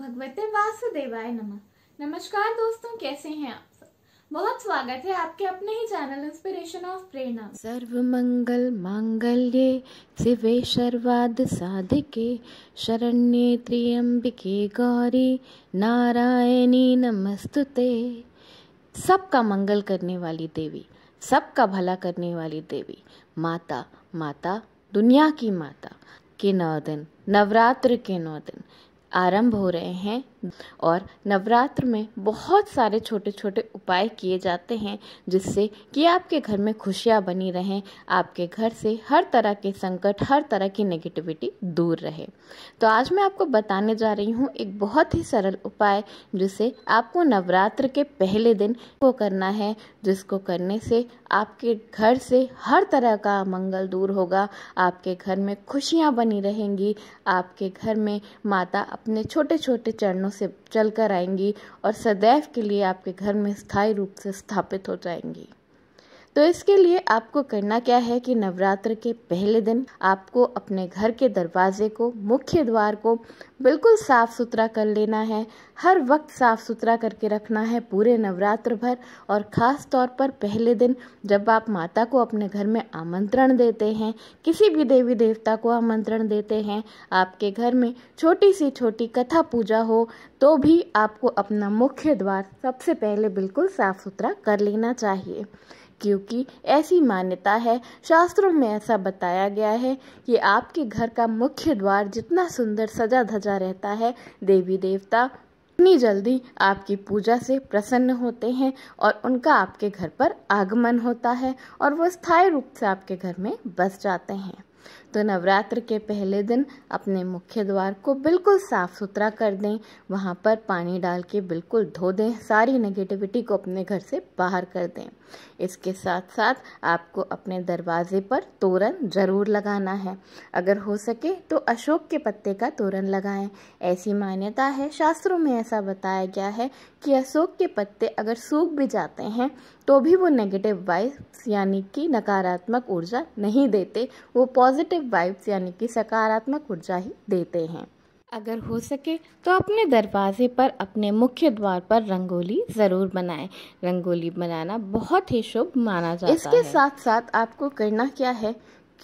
भगवते वासुदेवाय नमः नमस्कार दोस्तों कैसे हैं आप सब बहुत स्वागत है आपके अपने ही चैनल इंस्पिरेशन ऑफ प्रेरणा सर्व मंगल मांगल्ये शिवे सर्वाद साधके शरण्ये त्रियंबिके गौरी नारायणी नमस्तुते सबका मंगल करने वाली देवी सबका भला करने वाली देवी माता माता दुनिया की माता के नौ दिन नवरात्र के नौ दिन आरंभ हो रहे हैं और नवरात्र में बहुत सारे छोटे छोटे उपाय किए जाते हैं जिससे कि आपके घर में खुशियाँ बनी रहें आपके घर से हर तरह के संकट हर तरह की नेगेटिविटी दूर रहे तो आज मैं आपको बताने जा रही हूँ एक बहुत ही सरल उपाय जिसे आपको नवरात्र के पहले दिन को करना है जिसको करने से आपके घर से हर तरह का मंगल दूर होगा आपके घर में खुशियाँ बनी रहेंगी आपके घर में माता अपने छोटे छोटे चरणों दिनों से चलकर आएंगी और सदैव के लिए आपके घर में स्थायी रूप से स्थापित हो जाएंगी तो इसके लिए आपको करना क्या है कि नवरात्र के पहले दिन आपको अपने घर के दरवाजे को मुख्य द्वार को बिल्कुल साफ़ सुथरा कर लेना है हर वक्त साफ़ सुथरा करके रखना है पूरे नवरात्र भर और ख़ास तौर पर पहले दिन जब आप माता को अपने घर में आमंत्रण देते हैं किसी भी देवी देवता को आमंत्रण देते हैं आपके घर में छोटी सी छोटी कथा पूजा हो तो भी आपको अपना मुख्य द्वार सबसे पहले बिल्कुल साफ़ सुथरा कर लेना चाहिए क्योंकि ऐसी मान्यता है शास्त्रों में ऐसा बताया गया है कि आपके घर का मुख्य द्वार जितना सुंदर सजा धजा रहता है देवी देवता उतनी जल्दी आपकी पूजा से प्रसन्न होते हैं और उनका आपके घर पर आगमन होता है और वो स्थायी रूप से आपके घर में बस जाते हैं तो नवरात्र के पहले दिन अपने मुख्य द्वार को बिल्कुल साफ़ सुथरा कर दें वहाँ पर पानी डाल के बिल्कुल धो दें सारी नेगेटिविटी को अपने घर से बाहर कर दें इसके साथ साथ आपको अपने दरवाजे पर तोरण ज़रूर लगाना है अगर हो सके तो अशोक के पत्ते का तोरण लगाएं ऐसी मान्यता है शास्त्रों में ऐसा बताया गया है कि अशोक के पत्ते अगर सूख भी जाते हैं तो भी वो नेगेटिव वाइब्स यानी कि नकारात्मक ऊर्जा नहीं देते वो पॉजिटिव पॉजिटिव वाइब्स यानी कि सकारात्मक ऊर्जा ही देते हैं अगर हो सके तो अपने दरवाजे पर अपने मुख्य द्वार पर रंगोली ज़रूर बनाएं रंगोली बनाना बहुत ही शुभ माना जाता इसके है इसके साथ साथ आपको करना क्या है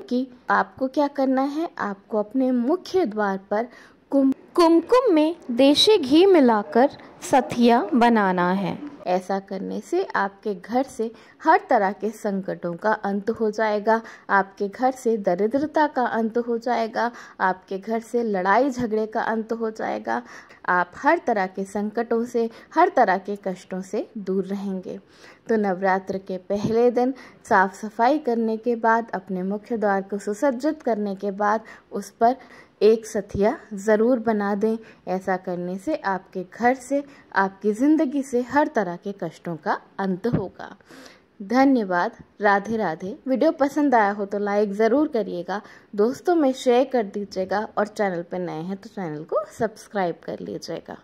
कि आपको क्या करना है आपको अपने मुख्य द्वार पर कुमकुम कुम में देशी घी मिलाकर सथिया बनाना है ऐसा करने से आपके घर से हर तरह के संकटों का अंत हो जाएगा आपके घर से दरिद्रता का अंत हो जाएगा आपके घर से लड़ाई झगड़े का अंत हो जाएगा आप हर तरह के संकटों से हर तरह के कष्टों से दूर रहेंगे तो नवरात्र के पहले दिन साफ सफाई करने के बाद अपने मुख्य द्वार को सुसज्जित करने के बाद उस पर एक सथिया ज़रूर बना दें ऐसा करने से आपके घर से आपकी ज़िंदगी से हर तरह के कष्टों का अंत होगा धन्यवाद राधे राधे वीडियो पसंद आया हो तो लाइक ज़रूर करिएगा दोस्तों में शेयर कर दीजिएगा और चैनल पर नए हैं तो चैनल को सब्सक्राइब कर लीजिएगा